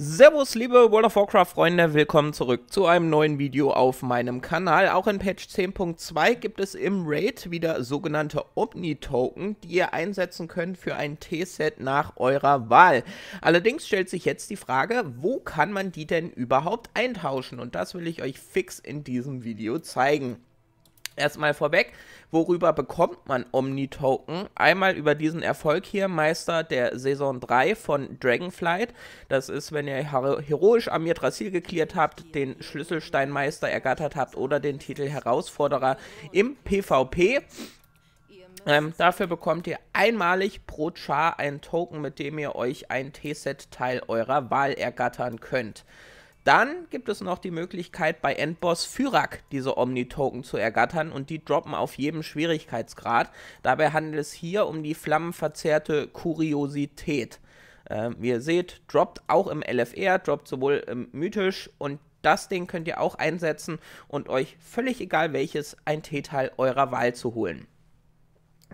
Servus liebe World of Warcraft Freunde, willkommen zurück zu einem neuen Video auf meinem Kanal. Auch in Patch 10.2 gibt es im Raid wieder sogenannte Omni-Token, die ihr einsetzen könnt für ein T-Set nach eurer Wahl. Allerdings stellt sich jetzt die Frage, wo kann man die denn überhaupt eintauschen? Und das will ich euch fix in diesem Video zeigen. Erstmal vorweg, worüber bekommt man Omni-Token? Einmal über diesen Erfolg hier, Meister der Saison 3 von Dragonflight. Das ist, wenn ihr heroisch Amir Ziel geklärt habt, den Schlüsselsteinmeister ergattert habt oder den Titel Herausforderer im PvP. Ähm, dafür bekommt ihr einmalig pro Char einen Token, mit dem ihr euch ein T-Set-Teil eurer Wahl ergattern könnt. Dann gibt es noch die Möglichkeit, bei Endboss Fyrak diese Omni-Token zu ergattern und die droppen auf jedem Schwierigkeitsgrad. Dabei handelt es hier um die flammenverzerrte Kuriosität. Ähm, wie ihr seht, droppt auch im LFR, droppt sowohl im Mythisch und das Ding könnt ihr auch einsetzen und euch völlig egal welches ein T-Teil eurer Wahl zu holen.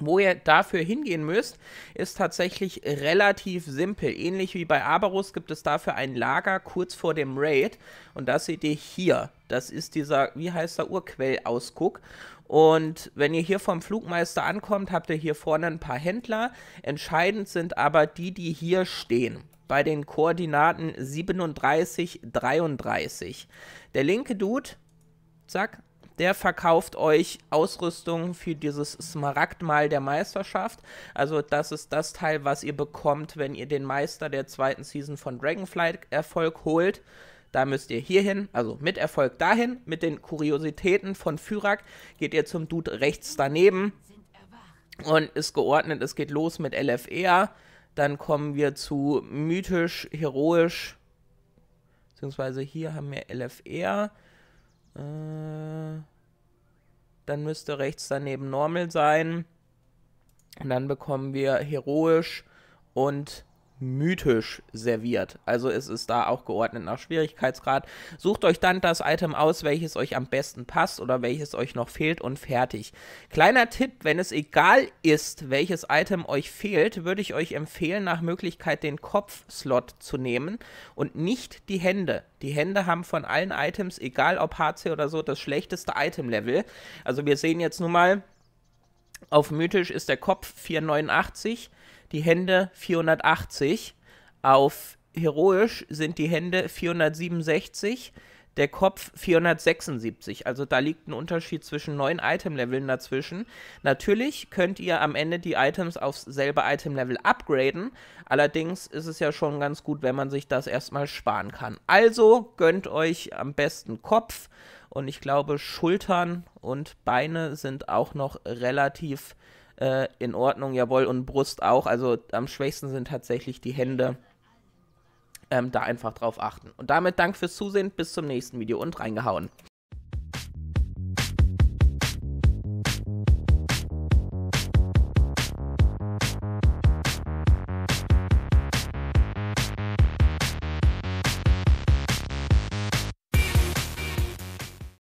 Wo ihr dafür hingehen müsst, ist tatsächlich relativ simpel. Ähnlich wie bei Aberus gibt es dafür ein Lager kurz vor dem Raid. Und das seht ihr hier. Das ist dieser, wie heißt der, Urquellausguck. Und wenn ihr hier vom Flugmeister ankommt, habt ihr hier vorne ein paar Händler. Entscheidend sind aber die, die hier stehen bei den Koordinaten 37, 33. Der linke Dude, zack, der verkauft euch Ausrüstung für dieses Smaragdmal der Meisterschaft. Also das ist das Teil, was ihr bekommt, wenn ihr den Meister der zweiten Season von Dragonflight Erfolg holt. Da müsst ihr hierhin, also mit Erfolg dahin, mit den Kuriositäten von Fyrak geht ihr zum Dude rechts daneben und ist geordnet, es geht los mit LFR. E Dann kommen wir zu mythisch, heroisch, beziehungsweise hier haben wir LFR. E äh, dann müsste rechts daneben Normal sein. Und dann bekommen wir Heroisch und mythisch serviert. Also es ist da auch geordnet nach Schwierigkeitsgrad. Sucht euch dann das Item aus, welches euch am besten passt oder welches euch noch fehlt und fertig. Kleiner Tipp, wenn es egal ist, welches Item euch fehlt, würde ich euch empfehlen, nach Möglichkeit den Kopfslot zu nehmen und nicht die Hände. Die Hände haben von allen Items, egal ob HC oder so, das schlechteste Item-Level. Also wir sehen jetzt nun mal, auf mythisch ist der Kopf 489, die Hände 480, auf heroisch sind die Hände 467, der Kopf 476. Also da liegt ein Unterschied zwischen neun Item-Leveln dazwischen. Natürlich könnt ihr am Ende die Items aufs selbe Item-Level upgraden. Allerdings ist es ja schon ganz gut, wenn man sich das erstmal sparen kann. Also gönnt euch am besten Kopf. Und ich glaube, Schultern und Beine sind auch noch relativ äh, in Ordnung, jawohl, und Brust auch. Also am schwächsten sind tatsächlich die Hände. Ähm, da einfach drauf achten. Und damit Dank fürs Zusehen, bis zum nächsten Video und reingehauen.